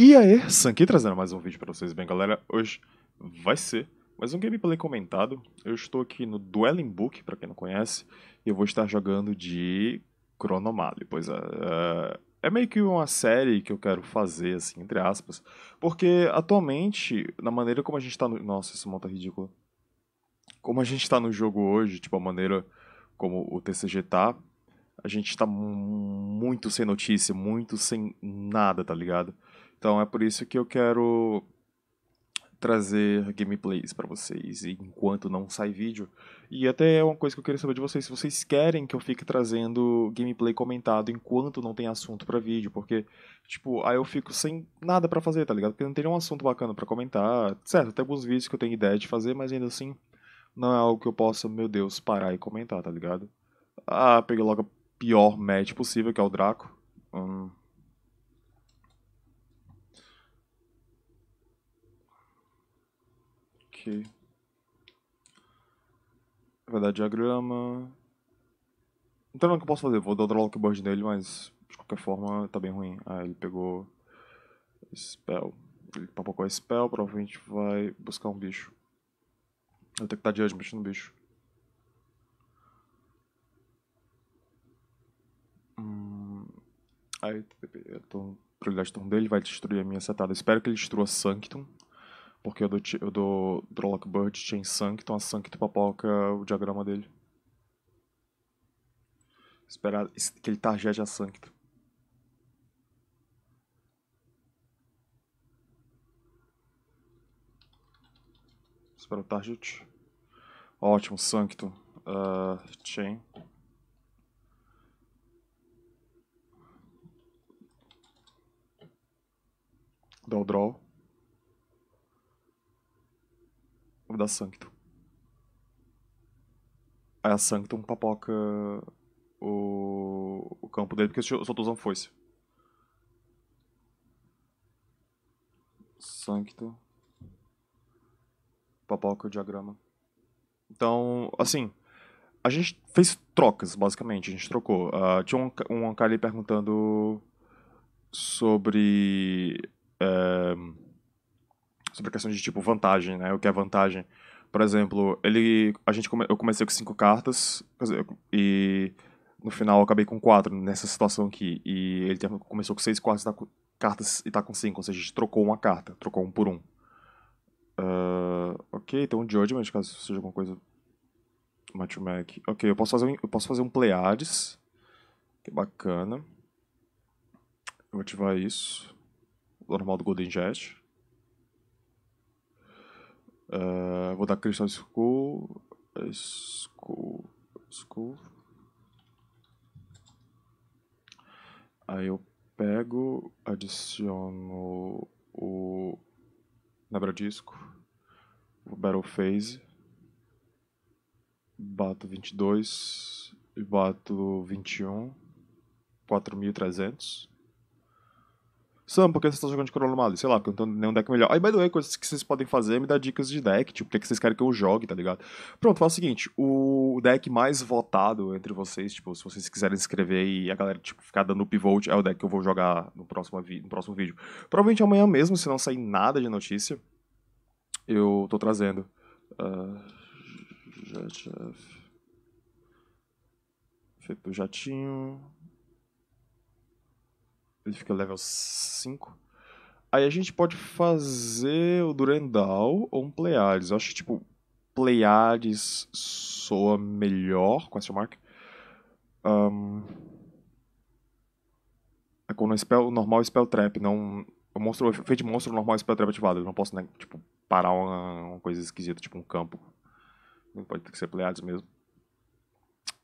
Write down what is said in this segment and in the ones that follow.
E aí, Sanki trazendo mais um vídeo para vocês, bem galera, hoje vai ser mais um gameplay comentado, eu estou aqui no Dueling Book, para quem não conhece, e eu vou estar jogando de Chronomale, pois é, é, é, meio que uma série que eu quero fazer, assim, entre aspas, porque atualmente, na maneira como a gente está no... Nossa, isso monta tá ridículo. Como a gente está no jogo hoje, tipo, a maneira como o TCG tá, a gente tá muito sem notícia, muito sem nada, tá ligado? Então é por isso que eu quero trazer gameplays para vocês enquanto não sai vídeo. E até é uma coisa que eu queria saber de vocês, se vocês querem que eu fique trazendo gameplay comentado enquanto não tem assunto para vídeo, porque tipo, aí eu fico sem nada para fazer, tá ligado? Porque não tem nenhum assunto bacana para comentar. Certo, tem alguns vídeos que eu tenho ideia de fazer, mas ainda assim não é algo que eu possa, meu Deus, parar e comentar, tá ligado? Ah, peguei logo a pior match possível, que é o Draco. Hum, Ok. É vai dar diagrama. Não tem nada que eu posso fazer, vou dar o Drawlockboard nele, mas de qualquer forma tá bem ruim. Ah, ele pegou Spell. Ele papocou a Spell, provavelmente vai buscar um bicho. Eu tenho que estar de mexendo no bicho. Hum... Aí, eu tô prioridade de turno dele, vai destruir a minha setada. Espero que ele destrua Sanctum. Porque o do, o do, do Lockbird tinha Sunk, então a Sunk papoca o diagrama dele. Esperar que ele tarjete a Sancto. Espera o target. Ótimo, Sanctum. Uh, ah, chain. Dá o draw. da Sanctum. Aí a Sanctum papoca o, o campo dele porque eu só tô usando foice. Sanctum. Papoca o diagrama. Então, assim, a gente fez trocas, basicamente. A gente trocou. Uh, tinha um, um cara ali perguntando sobre. Uh, sobre a questão de tipo vantagem, né? O que é vantagem? Por exemplo, ele, a gente come, eu comecei com cinco cartas e no final eu acabei com quatro nessa situação aqui. E ele tem, começou com seis quartas, tá com, cartas e tá com cinco, ou seja, a gente trocou uma carta, trocou um por um. Uh, ok, tem então um Judgment, caso seja alguma coisa. Matchmack. Ok, eu posso fazer um, eu posso fazer um Pleiades. Que bacana. Eu vou ativar isso. Normal do Golden Jet. Eh, vou dar Crystal Skull. Eh, Skull. Skull. Aí eu pego, adiciono o Nebradisco, o Battle Phase, bato 22 e bato 21, 4300. Sam, por que vocês estão jogando de Corona Mali? Sei lá, porque eu não tenho nenhum deck melhor. Aí, by the way, coisas que vocês podem fazer, me dá dicas de deck, tipo, o que, é que vocês querem que eu jogue, tá ligado? Pronto, faz o seguinte, o deck mais votado entre vocês, tipo, se vocês quiserem escrever e a galera, tipo, ficar dando upvote, é o deck que eu vou jogar no próximo, no próximo vídeo. Provavelmente amanhã mesmo, se não sair nada de notícia, eu tô trazendo. Uh, Feito jatinho... Ele fica level 5. Aí a gente pode fazer o Durendal ou um Pleiades. Eu acho que, tipo, Pleiades soa melhor, question mark. Um, é com o spell, normal Spell Trap, não... O monstro, feito de monstro normal Spell Trap ativado. Eu não posso, né, tipo, parar uma, uma coisa esquisita, tipo um campo. Pode ter que ser Pleiades mesmo.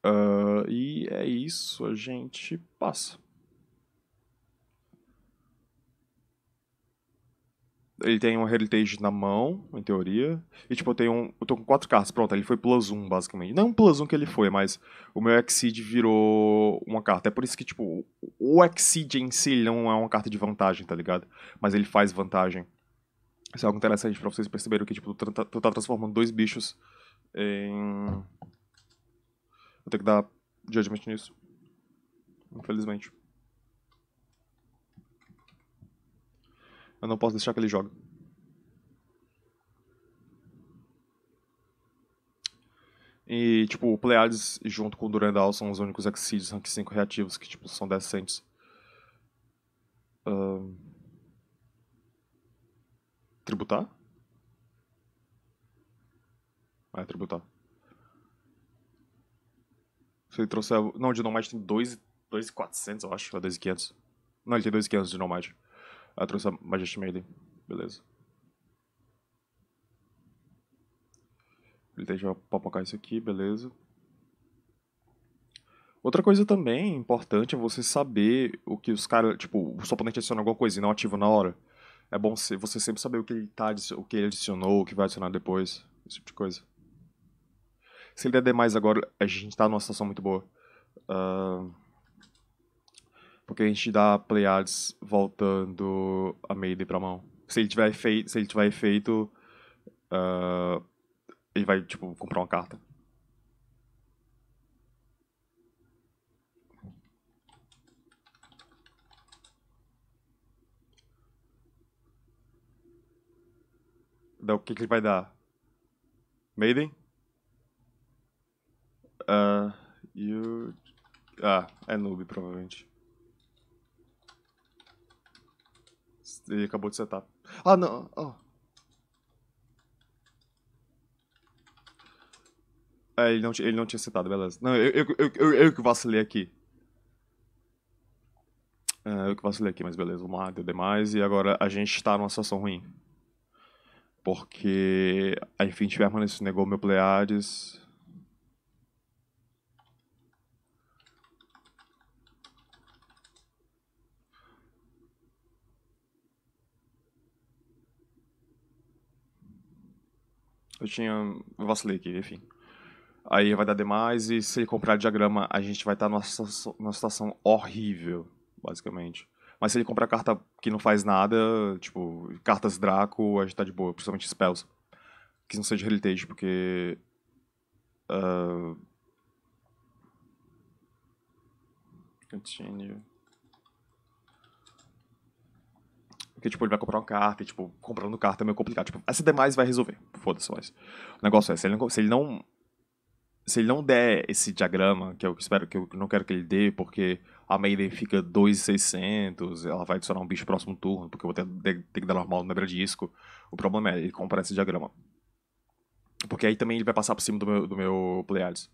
Uh, e é isso, a gente passa. Ele tem um Heritage na mão, em teoria. E, tipo, eu tenho um. Eu tô com quatro cartas. Pronto, ele foi plus um, basicamente. Não é um plus um que ele foi, mas o meu Exceed virou uma carta. É por isso que, tipo, o Exceed em si não é uma carta de vantagem, tá ligado? Mas ele faz vantagem. Isso é algo interessante pra vocês perceberem que, tipo, tu tá, tá transformando dois bichos em. Vou ter que dar judgment nisso. Infelizmente. Eu não posso deixar que ele jogue. E, tipo, o Pleiades junto com o Durandal são os únicos Exídios Rank 5 reativos que, tipo, são decentes. Uh... Tributar? Ah, é tributar. Se ele trouxer... Não, o Dinomite tem 2,400, eu acho. Ou 2,500. Não, ele tem 2,500 de Dinomite. Ah, trouxe a Majesty Maiden. Beleza. Ele deixa eu papocar isso aqui, beleza. Outra coisa também importante é você saber o que os caras. Tipo, o seu oponente adiciona alguma coisa e não ativa na hora. É bom você sempre saber o que ele, tá, o que ele adicionou, o que vai adicionar depois. Esse tipo de coisa. Se ele der demais agora, a gente tá numa situação muito boa. Uh... Porque a gente dá playards voltando a Maiden pra mão. Se ele tiver efeito, se ele, tiver efeito uh, ele vai, tipo, comprar uma carta. Daí então, o que, que ele vai dar? Maiden? Uh, ah, you... Ah, é noob, provavelmente. ele acabou de setar. Ah, não. Oh. É, ele não, ele não tinha setado, beleza. Não, eu, eu, eu, eu, que vacilei aqui. É, eu que vacilei aqui, mas beleza, vamos lá, deu demais. E agora a gente tá numa situação ruim. Porque a Infinity permanece negou meu Pleiades. eu tinha vacilei enfim. Aí vai dar demais e se ele comprar diagrama, a gente vai estar tá numa, numa situação horrível, basicamente. Mas se ele comprar carta que não faz nada, tipo, cartas Draco, a gente tá de boa, principalmente spells. Que não seja Heritage, porque. Uh... Continue. Que, tipo, ele vai comprar uma carta e, tipo, comprando carta é meio complicado. Tipo, essa demais vai resolver. Foda-se, mas. O negócio é, se ele não. Se ele não se ele não der esse diagrama, que eu espero que eu não quero que ele dê, porque a Mayday fica 2,600, ela vai adicionar um bicho próximo turno, porque eu vou ter, ter que dar normal no de Disco. O problema é ele comprar esse diagrama. Porque aí também ele vai passar por cima do meu, do meu Pleiades.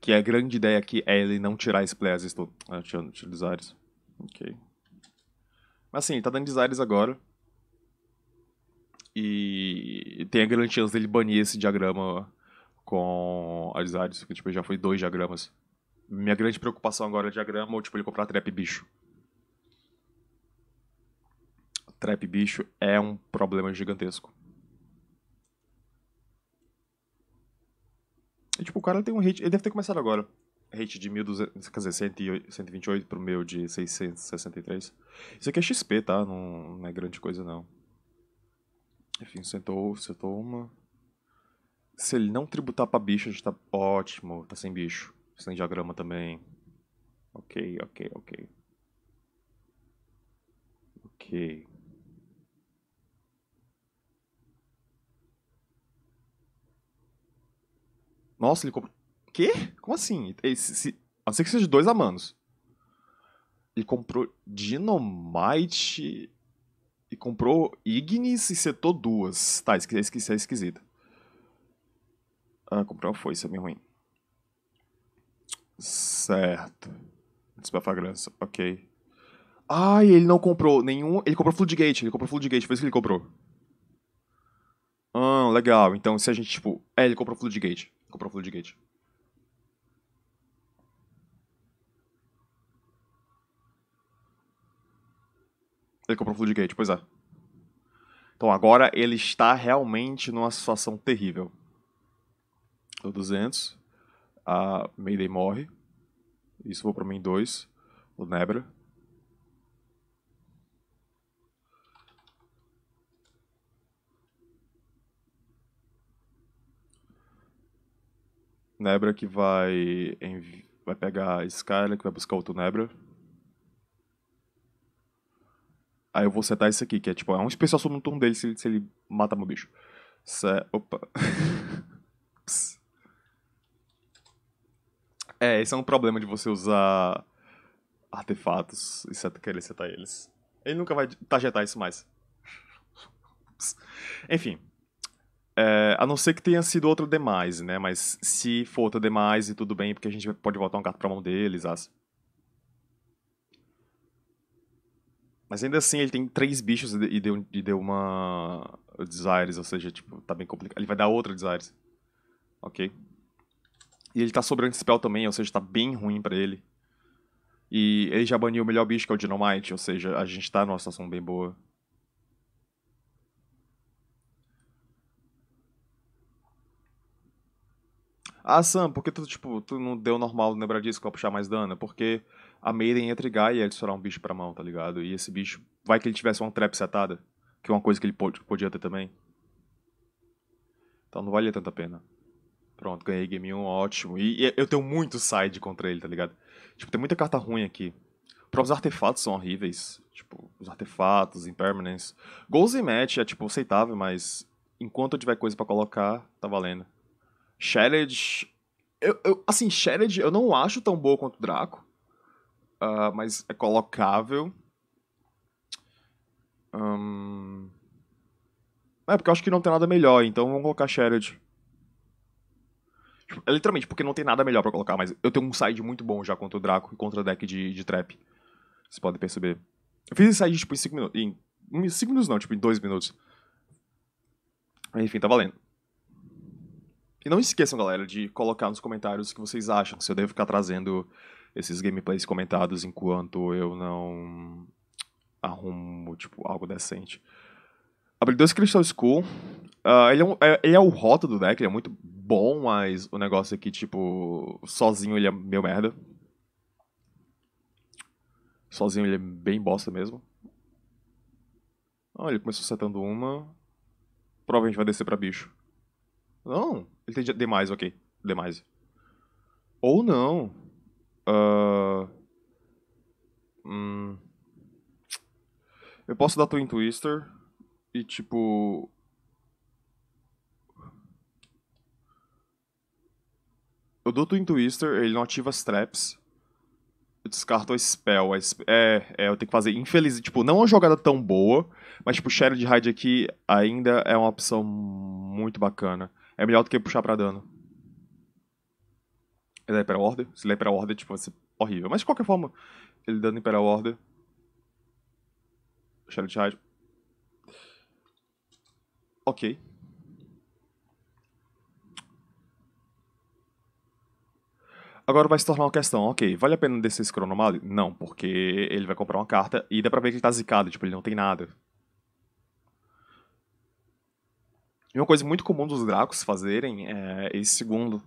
Que é a grande ideia aqui é ele não tirar esse Pleiades todo. Ah, deixa eu utilizar isso. Ok. Mas assim, ele tá dando desires agora. E tem a grande chance dele banir esse diagrama com a desires, porque tipo, já foi dois diagramas. Minha grande preocupação agora é diagrama ou tipo, ele comprar trap bicho. Trap bicho é um problema gigantesco. E tipo, o cara tem um hit. Ele deve ter começado agora rate de 1200, quer dizer, 128 pro meu de 663. Isso aqui é XP, tá? Não, não é grande coisa, não. Enfim, sentou, sentou uma. Se ele não tributar pra bicho, já tá ótimo. Tá sem bicho. Sem diagrama também. Ok, ok, ok. Ok. Nossa, ele comprou quê? Como assim? Esse, se, a não ser que seja dois amanos. E comprou Dinomite. E comprou Ignis e setou duas. Tá, isso é esqueci, é esquisito. Ah, comprou uma foice, é meio ruim. Certo. Desbafagrança, ok. Ai, ele não comprou nenhum. Ele comprou Floodgate, ele comprou Floodgate, foi isso que ele comprou. Ah, legal. Então se a gente, tipo. É, ele comprou Floodgate. Comprou Floodgate. Ele comprou o Floodgate, pois é. Então agora ele está realmente numa situação terrível. Estou 200. A Mayday morre. Isso vou para mim 2. O Nebra. Nebra que vai, vai pegar Skyler, que vai buscar outro Nebra. Aí eu vou setar isso aqui, que é tipo, é um especial sobre o turno dele se, se ele mata meu bicho. opa. é, esse é um problema de você usar artefatos e set, querer setar eles. Ele nunca vai tarjetar isso mais. Enfim. É, a não ser que tenha sido outro demais, né? Mas se for outro demais, e tudo bem, porque a gente pode voltar um cartão pra mão deles, as. Mas ainda assim, ele tem três bichos e deu, e deu uma Desires, ou seja, tipo, tá bem complicado. Ele vai dar outra Desires. Ok. E ele tá sobrando esse spell também, ou seja, tá bem ruim pra ele. E ele já baniu o melhor bicho, que é o Dynamite, ou seja, a gente tá numa situação bem boa. Ah, Sam, por que tu, tipo, tu não deu normal lembrar disso pra puxar mais dano? Porque a Maiden entre Gaia e ia adicionar um bicho pra mão, tá ligado? E esse bicho, vai que ele tivesse uma trap setada, que é uma coisa que ele pode, tipo, podia ter também. Então não valia tanta pena. Pronto, ganhei game 1, ótimo. E, e eu tenho muito side contra ele, tá ligado? Tipo, tem muita carta ruim aqui. Os próprios artefatos são horríveis. Tipo, os artefatos, impermanence. Goals e match é, tipo, aceitável, mas enquanto eu tiver coisa para colocar, tá valendo. Shattered. Eu, eu, assim, Shattered eu não acho tão boa quanto o Draco. Ah, mas é colocável. Um... É, porque eu acho que não tem nada melhor, então vamos colocar Shared. Tipo, é literalmente, porque não tem nada melhor para colocar, mas eu tenho um side muito bom já contra o Draco e contra o deck de, de Trap. Vocês podem perceber. Eu fiz esse side, tipo, em 5 minutos. Em 5 minutos não, tipo, em 2 minutos. Enfim, tá valendo. E não esqueçam, galera, de colocar nos comentários o que vocês acham, se eu devo ficar trazendo esses gameplays comentados enquanto eu não arrumo, tipo, algo decente. dois Crystal School. Uh, ah, ele, é um, é, ele, é o rota do deck, ele é muito bom, mas o negócio aqui é tipo, sozinho ele é meio merda. Sozinho ele é bem bosta mesmo. olha ah, ele começou setando uma. Provavelmente vai descer pra bicho. Não, ele tem demais, ok. Demais. Ou não. Ah, hum, eu posso dar Twin Twister e tipo. Eu dou Twin Twister, ele não ativa as traps. Eu descarto a spell. A sp é, é, eu tenho que fazer. Infeliz, tipo, não é uma jogada tão boa, mas tipo, Shadow de hide aqui ainda é uma opção muito bacana. É melhor do que puxar pra dano. Ele é Imperial Order. Se ele é Imperial Order, tipo, vai ser horrível. Mas de qualquer forma, ele dando Imperial Order. Shadow Charge. Ok. Agora vai se tornar uma questão, ok, vale a pena descer esse cronomado? Não, porque ele vai comprar uma carta e dá pra ver que ele tá zicado, tipo, ele não tem nada. E uma coisa muito comum dos Dracos fazerem é esse segundo,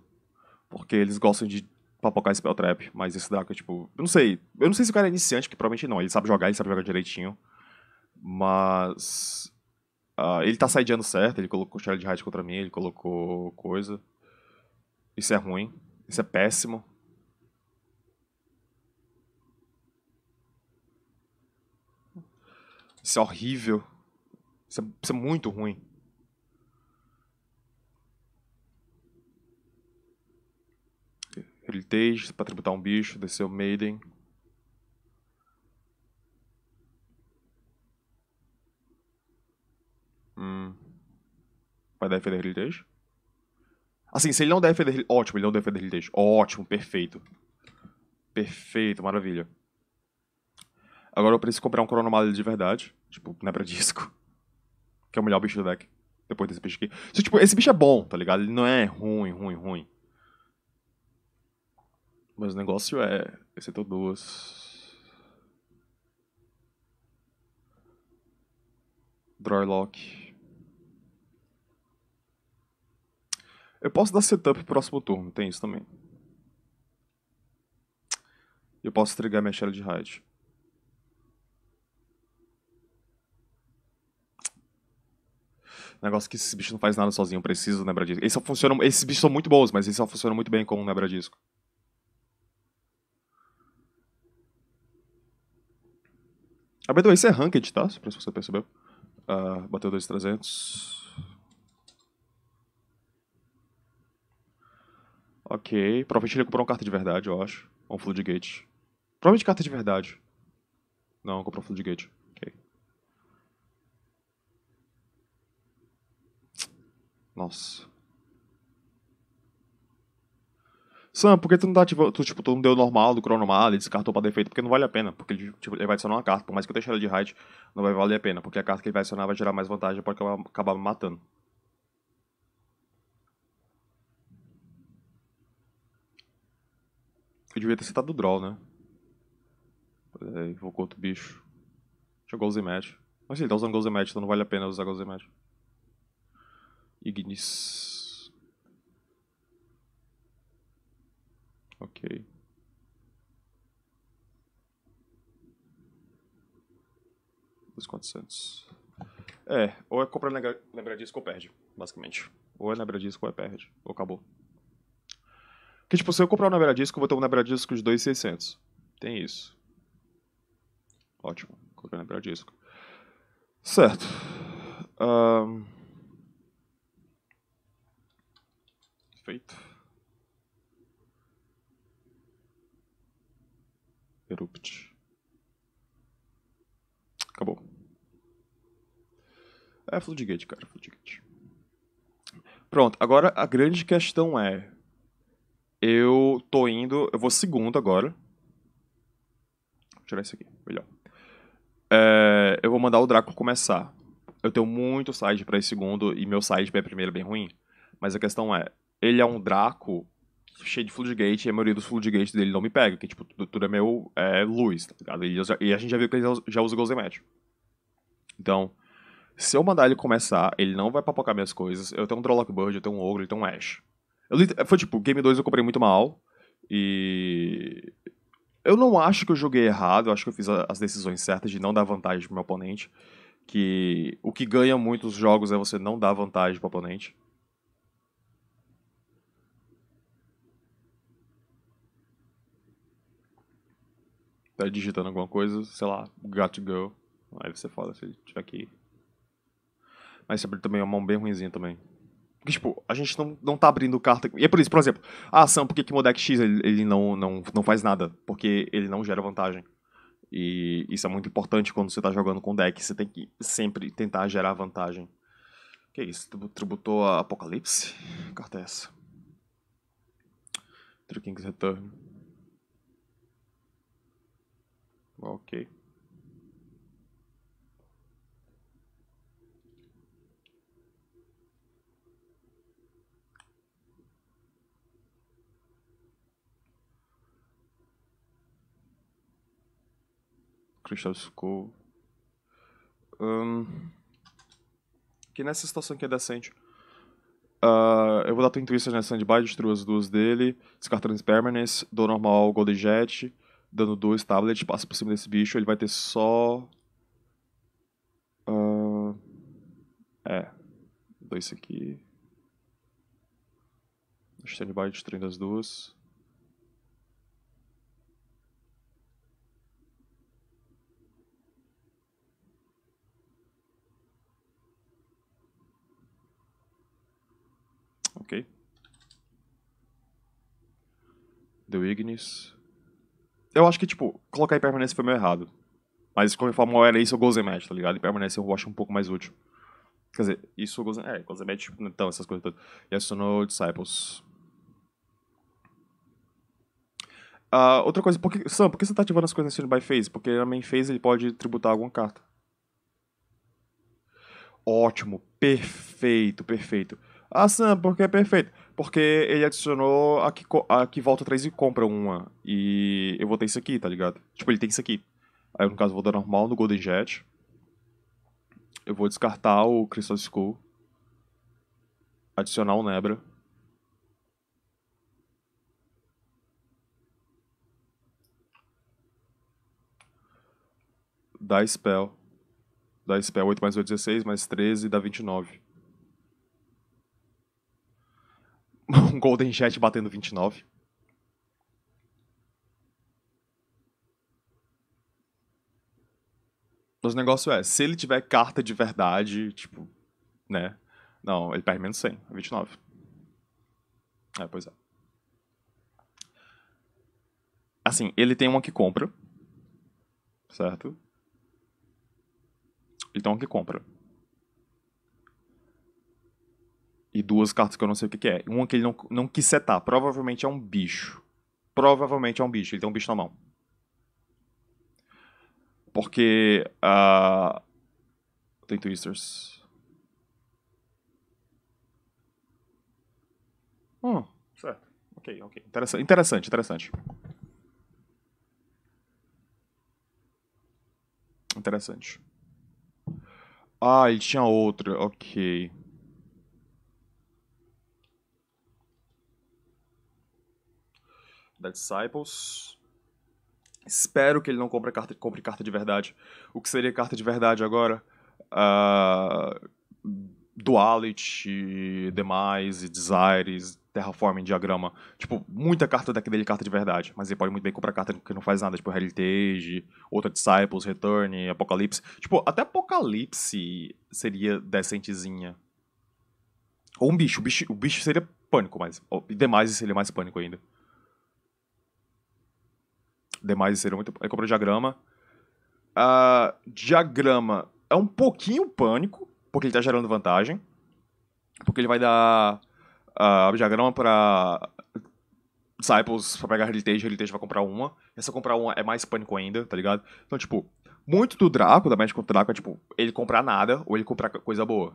porque eles gostam de papocar trap, mas esse Draco, tipo, eu não sei. Eu não sei se o cara é iniciante, que provavelmente não. Ele sabe jogar, ele sabe jogar direitinho. Mas. Uh, ele tá sideando certo, ele colocou Shadow de Raid contra mim, ele colocou coisa. Isso é ruim. Isso é péssimo. Isso é horrível. Isso é, isso é muito ruim. Heritage para tributar um bicho, desceu Maiden. Hum. Vai defender Heritage? Assim, se ele não defender. Ótimo, ele não defender Heritage. Ótimo, perfeito. Perfeito, maravilha. Agora eu preciso comprar um Chronomalha de verdade. Tipo, não é pra disco. Que é o melhor bicho do deck. Depois desse bicho aqui. tipo, esse bicho é bom, tá ligado? Ele não é ruim, ruim, ruim. Mas o negócio é, recetou duas. lock. Eu posso dar setup pro próximo turno, tem isso também. Eu posso trigar minha Shell de Raid. Negócio que esse bicho não faz nada sozinho, preciso do nebradisco. Eles só funcionam, esses bichos são muito bons, mas eles só funcionam muito bem com um nebradisco. Ah, by the way, isso é ranked, tá? Pra se você percebeu. Uh, bateu 2,300. Ok. Provavelmente ele comprou uma carta de verdade, eu acho. Ou um Floodgate. Provavelmente carta de verdade. Não, comprou um Floodgate. Ok. Nossa. Sam, por que tu não tá ativando? Tu, tipo, tu não deu normal do cronomal ele descartou pra defeito, porque não vale a pena. Porque ele, tipo, ele vai adicionar uma carta. Por mais que eu deixe ela de raid, não vai valer a pena. Porque a carta que ele vai adicionar vai gerar mais vantagem e pode acabar, me matando. Eu devia ter citado o draw, né? Peraí, invocou outro bicho. Deixa o Golden Match. Mas ele tá usando o Match, então não vale a pena usar o Match. Ignis. Ok. Dos 400. É, ou é compra lembradisco ou perde, basicamente. Ou é lembradisco ou é perde. Ou acabou. Que tipo, se eu comprar um lembradisco, eu vou ter um lembradisco de 2,600. Tem isso. Ótimo. Comprei um lembradisco. Certo. Um... Feito. Acabou. É Floodgate, cara, Floodgate. Pronto, agora a grande questão é. Eu tô indo. Eu vou segundo agora. Vou tirar isso aqui, melhor. É, eu vou mandar o Draco começar. Eu tenho muito side pra ir segundo e meu side pra primeiro é bem ruim. Mas a questão é: ele é um Draco cheio de floodgate e a maioria dos floodgates dele não me pega, que tipo, tudo é meu é, luz, tá ligado? E, e, a gente já viu que ele já usa Ghost Então, se eu mandar ele começar, ele não vai papocar minhas coisas. Eu tenho um Drawlockbird, eu tenho um Ogre, eu tenho um Ash. Eu, foi tipo, Game 2 eu comprei muito mal e... Eu não acho que eu joguei errado, eu acho que eu fiz a, as decisões certas de não dar vantagem pro meu oponente. Que o que ganha muitos jogos é você não dar vantagem pro oponente. tá digitando alguma coisa, sei lá, got to go. Aí você fala se tiver que. Mas sempre também é uma mão bem ruimzinha também. Porque, tipo, a gente não, não tá abrindo carta. E é por isso, por exemplo, a ah, ação, por que, o deck X ele, ele, não, não, não faz nada? Porque ele não gera vantagem. E isso é muito importante quando você tá jogando com deck. Você tem que sempre tentar gerar vantagem. Que isso? Tributou a Apocalipse? Que carta é essa? Tricking's Return. Ok. Christoph School. Um, que nessa situação aqui é decente. Uh, eu vou dar tua intuição na sandby, destruir as duas dele, descartando as permanence, dou normal Golden Jet, dando dois tablets, passa por cima desse bicho, ele vai ter só. Uh... É. Dois isso aqui. Standby destruindo as duas. Ok. Deu Ignis eu acho que, tipo, colocar impermanência foi meio errado. Mas como eu falo, era isso, o Golden Match, tá ligado? Impermanência eu acho um pouco mais útil. Quer dizer, isso o Golden É, Golden Match, então, essas coisas todas. E acionou Disciples. Uh, outra coisa, por que, Sam, por que você tá ativando as coisas na by phase? Porque na main phase ele pode tributar alguma carta. Ótimo, perfeito, perfeito. Ah, Sam, porque é perfeito porque ele adicionou a que, a que volta três e compra uma. E eu vou ter isso aqui, tá ligado? Tipo, ele tem isso aqui. Aí no caso, eu vou dar normal no Golden Jet. Eu vou descartar o Crystal Skull. Adicionar o Nebra. Dá spell. Dá spell 8 mais 8, 16, mais 13, dá 29. um Golden Jet batendo 29. Mas o negócio é, se ele tiver carta de verdade, tipo, né? Não, ele perde menos 100, 29. É, é, pois é. Assim, ele tem uma que compra, certo? Ele tem uma que compra. e duas cartas que eu não sei o que, que é. Uma que ele não, não quis setar. Provavelmente é um bicho. Provavelmente é um bicho. Ele tem um bicho na mão. Porque. Uh... Tem twisters. Hum, certo. Ok, ok. Interessante, interessante. Interessante. interessante. Ah, ele tinha outra. Ok. da Disciples. Espero que ele não compre carta, compre carta de verdade. O que seria carta de verdade agora? Uh, duality, demais, e desires, terraforming, diagrama. Tipo, muita carta daqui dele é carta de verdade. Mas ele pode muito bem comprar carta que não faz nada, tipo Heritage, outra Disciples, Return, Apocalipse. Tipo, até Apocalipse seria decentezinha. Ou um bicho. O bicho, o bicho seria pânico, mas. Demais seria mais pânico ainda. Demais seria muito. Aí comprou diagrama. Uh, diagrama é um pouquinho pânico, porque ele está gerando vantagem. Porque ele vai dar uh, diagrama para Disciples pra pegar Heritage, Heritage vai comprar uma. E se eu comprar uma, é mais pânico ainda, tá ligado? Então, tipo, muito do Draco, da Magic contra o Draco, é tipo, ele comprar nada ou ele comprar coisa boa.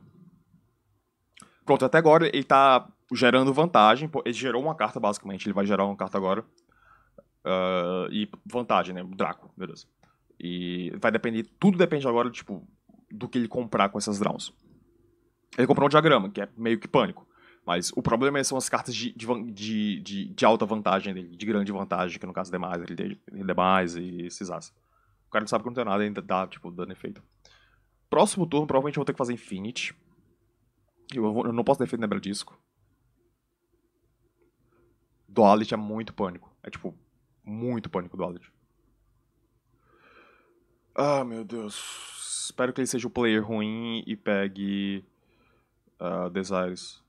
Pronto, até agora ele tá gerando vantagem. Ele gerou uma carta, basicamente. Ele vai gerar uma carta agora. Uh, e vantagem, né? Draco, beleza. E vai depender, tudo depende agora, tipo, do que ele comprar com essas drowns. Ele comprou um diagrama, que é meio que pânico. Mas o problema é, são as cartas de, de, de, de alta vantagem dele, de grande vantagem, que no caso é demais, ele é demais e Cisas. O cara não sabe que não tem nada, ainda dá, tipo, dano efeito. Próximo turno, provavelmente eu vou ter que fazer Infinite. Eu, vou, eu não posso defender Nebra Disco. Duality é muito pânico. É tipo, muito Pânico do Aldridge. Ah, meu Deus. Espero que ele seja o um player ruim e pegue uh, Desires.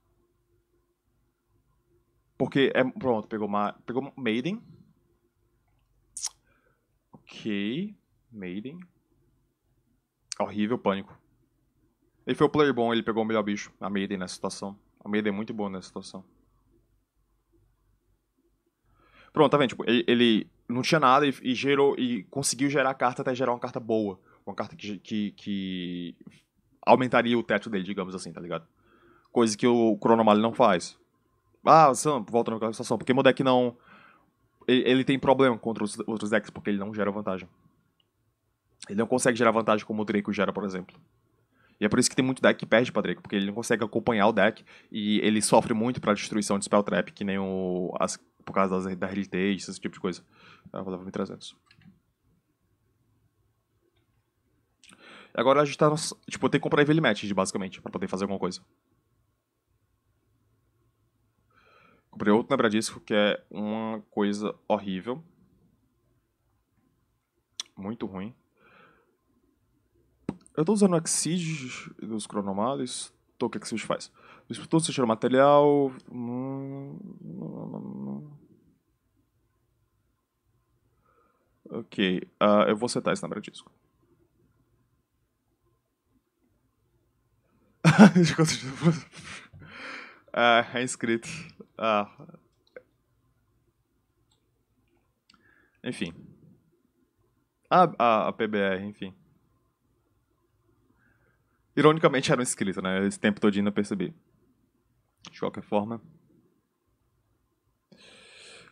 Porque é. Pronto, pegou, ma pegou Maiden. Ok. Maiden. Horrível, pânico. Ele foi o player bom, ele pegou o melhor bicho. A Maiden nessa situação. A Maiden é muito boa nessa situação. Pronto, tá vendo? Tipo, ele, ele não tinha nada e, e, gerou e conseguiu gerar a carta até gerar uma carta boa. Uma carta que, que, que aumentaria o teto dele, digamos assim, tá ligado? Coisa que o Cronomali não faz. Ah, Sam, volta na situação. Porque meu deck não. Ele, ele tem problema contra os outros decks, porque ele não gera vantagem. Ele não consegue gerar vantagem como o Draco gera, por exemplo. E é por isso que tem muito deck que perde pra Draco, porque ele não consegue acompanhar o deck e ele sofre muito pra destruição de Spell Trap, que nem o, as por causa das, da RLTs, esse tipo de coisa. Ela valava 1.300. Agora a gente tá. Tipo, tem que comprar Evil Match, basicamente, pra poder fazer alguma coisa. Comprei outro Nebradisco, que é uma coisa horrível. Muito ruim. Eu tô usando o Exige dos cronomales. Tô, o que o é Exige faz? Disputou, você tirou material. Hum... Ok, uh, eu vou setar esse nome disco. ah, é inscrito. Ah. Enfim. A, a, a PBR, enfim. Ironicamente era um inscrito, né? Esse tempo todinho eu percebi. De qualquer forma.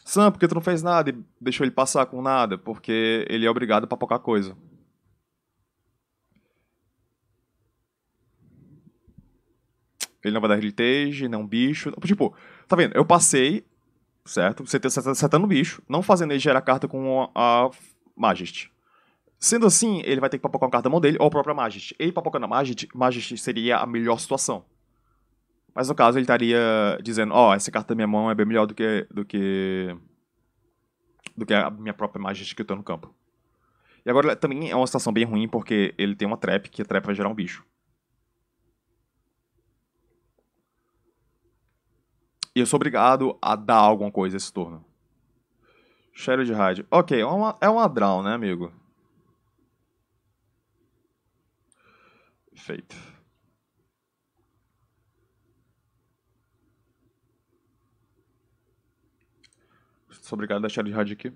Sam, porque tu não fez nada e deixou ele passar com nada? Porque ele é obrigado para pouca coisa. Ele não vai dar heritage, não bicho. Tipo, tá vendo? Eu passei, certo? Você tá setando o bicho, não fazendo ele gerar carta com a Majesty. Sendo assim, ele vai ter que papocar uma carta da mão dele ou a própria Majesty. Ele papocando a Majesty, Majesty seria a melhor situação. Mas no caso ele estaria dizendo, ó, oh, essa carta da minha mão é bem melhor do que do que do que a minha própria magia escrita no campo. E agora também é uma situação bem ruim porque ele tem uma trap que a trap vai gerar um bicho. E eu sou obrigado a dar alguma coisa esse turno. Shadow de Raid. Ok, é uma, é uma draw, né, amigo? Feito. Sou obrigado a deixar de rádio aqui.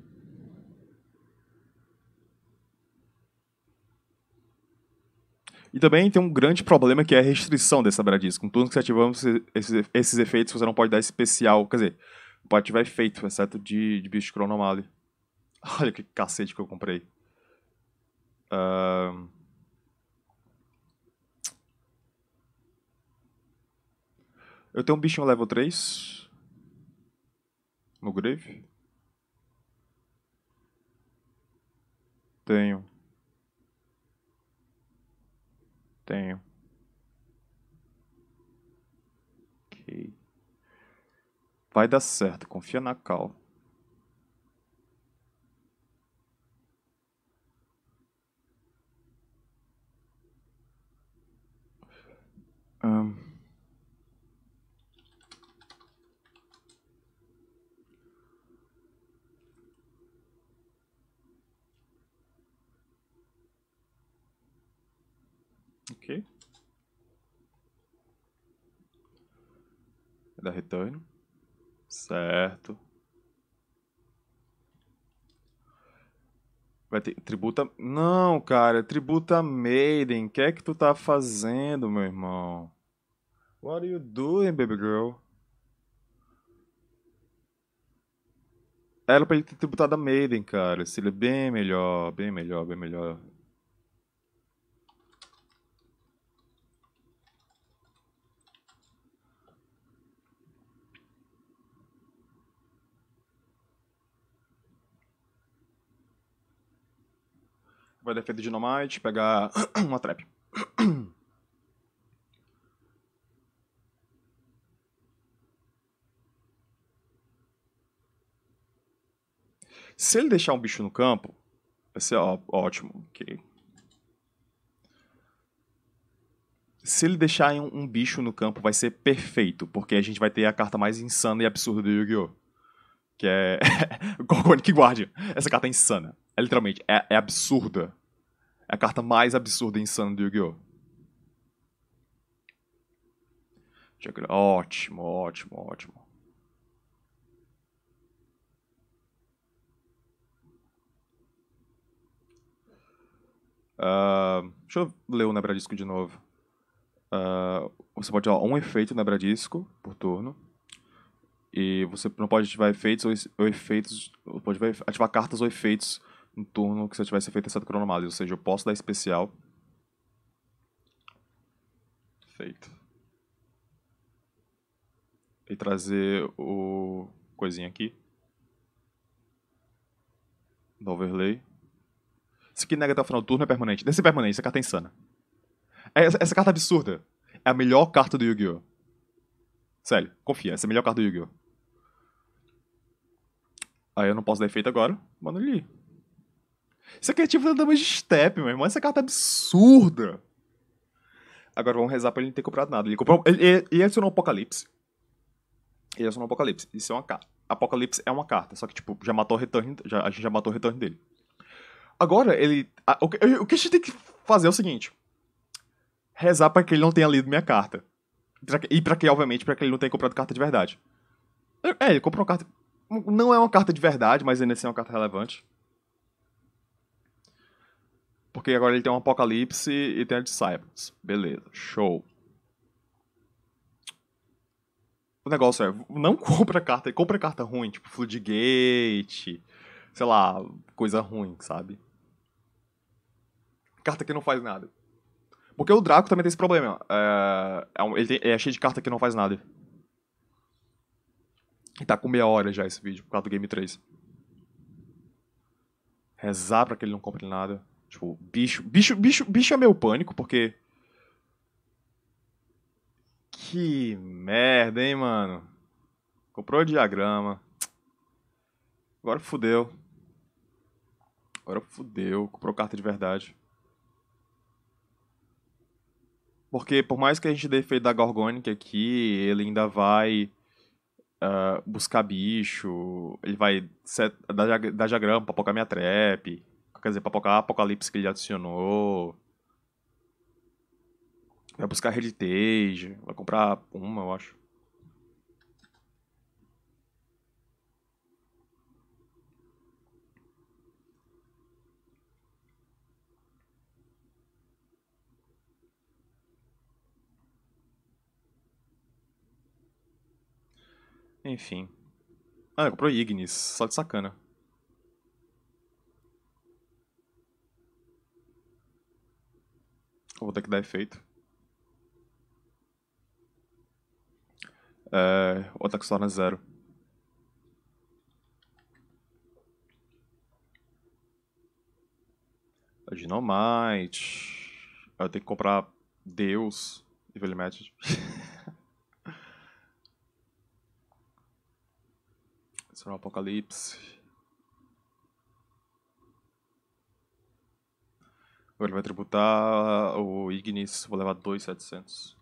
E também tem um grande problema que é a restrição dessa bradis Com tudo que você ativamos esses, esses efeitos, você não pode dar especial. Quer dizer, pode ativar efeito, exceto de, de bicho cronomale. Olha que cacete que eu comprei. Uh... Eu tenho um bichinho level 3 no grave. Tenho. Tenho. Ok. Vai dar certo, confia na Cal. Um. da return. Certo. Vai ter tributa. Não, cara, tributa Maiden. O que é que tu tá fazendo, meu irmão? What are you doing, baby girl? Era pra ele ter tributado a Maiden, cara. Seria é bem melhor, bem melhor, bem melhor. Vai defender Dinomite, pegar uma trap. Se ele deixar um bicho no campo, vai ser ó, ótimo. Okay. Se ele deixar um, um, bicho no campo, vai ser perfeito, porque a gente vai ter a carta mais insana e absurda do Yu-Gi-Oh! Que é Gorgonic Guardian. Essa carta é insana. É literalmente, é, é absurda. É a carta mais absurda e insana do Yu-Gi-Oh! Ótimo, ótimo, ótimo. Uh, deixa eu ler o Nebradisco de novo. Uh, você pode usar um efeito Nebradisco por turno. E você não pode ativar efeitos ou efeitos. Pode ativar cartas ou efeitos um turno que se eu tivesse feito essa cronomase. Ou seja, eu posso dar especial. Feito. E trazer o coisinha aqui. Do overlay. Se aqui nega até o final do turno é permanente. Desce permanente, essa carta é insana. É, essa, essa carta é absurda. É a melhor carta do Yu-Gi-Oh! Sério, confia, essa é a melhor carta do Yu-Gi-Oh! Aí eu não posso dar efeito agora. Manda ele isso aqui é tipo damage step, meu irmão. Essa carta é absurda. Agora vamos rezar pra ele não ter comprado nada. Ele comprou. Ele, ele, ele adicionou um Apocalipse. Ele adicionou um Apocalipse. Isso é uma carta. Apocalipse é uma carta, só que, tipo, já matou o return. Já, a gente já matou o return dele. Agora, ele. A, o, o, que a gente tem que fazer é o seguinte: rezar pra que ele não tenha lido minha carta. E pra que, obviamente, pra que ele não tenha comprado carta de verdade. É, ele comprou uma carta. Não é uma carta de verdade, mas ainda assim é uma carta relevante. Porque agora ele tem um Apocalipse e tem a Disciples. Beleza, show. O negócio é, não compra carta, compra carta ruim, tipo Floodgate, sei lá, coisa ruim, sabe? Carta que não faz nada. Porque o Draco também tem esse problema. É, é um, ele, tem, ele é cheio de carta que não faz nada. E tá com meia hora já esse vídeo, por causa do Game 3. Rezar pra que ele não compre nada. Tipo, bicho. Bicho, bicho, bicho é meu pânico, porque. Que merda, hein, mano. Comprou o diagrama. Agora fudeu. Agora fudeu. Comprou carta de verdade. Porque por mais que a gente dê efeito da Gorgonic aqui, ele ainda vai uh, buscar bicho, ele vai set, dar, dar diagrama pra a minha trap, quer dizer, pra Apocalipse que ele adicionou. Vai buscar Heritage, vai comprar uma, eu acho. Enfim. Ah, comprou Ignis, só de sacana. vou ter que dar efeito. É, o ataque é zero. A Ginomite. Eu tenho que comprar Deus e Velhmet. Será o Apocalipse. ele vai tributar o Ignis, vou levar 2,700.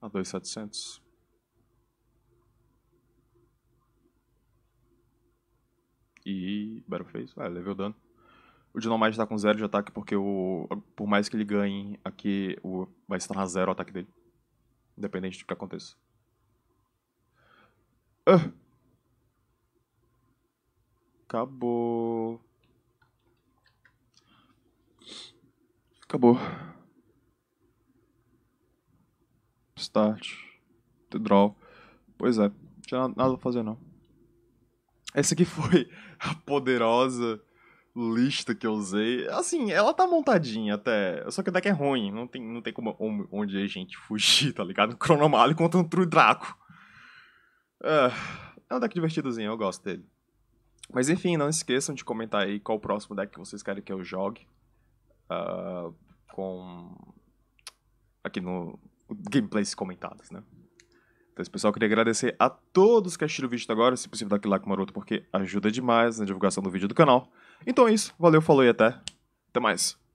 A dois setecentos. e Battleface, ah, é é, level dano. O Dynamite está com zero de ataque porque o, por mais que ele ganhe aqui, o, vai estar tornar zero o ataque dele. Independente do que aconteça. Ah. Acabou. Acabou. Start. The draw. Pois é, não tinha nada a fazer não. Esse aqui foi a poderosa lista que eu usei. Assim, ela tá montadinha até. Só que o deck é ruim. Não tem, não tem como onde a gente fugir, tá ligado? Cronomale contra um True Draco. É, é um deck divertidozinho, eu gosto dele. Mas enfim, não esqueçam de comentar aí qual o próximo deck que vocês querem que eu jogue. Uh, com. Aqui no. Gameplays comentados, né? Então, esse pessoal, queria agradecer a todos que assistiram o vídeo até agora. Se possível, dá aquele like maroto, porque ajuda demais na divulgação do vídeo do canal. Então é isso. Valeu, falou e até. Até mais.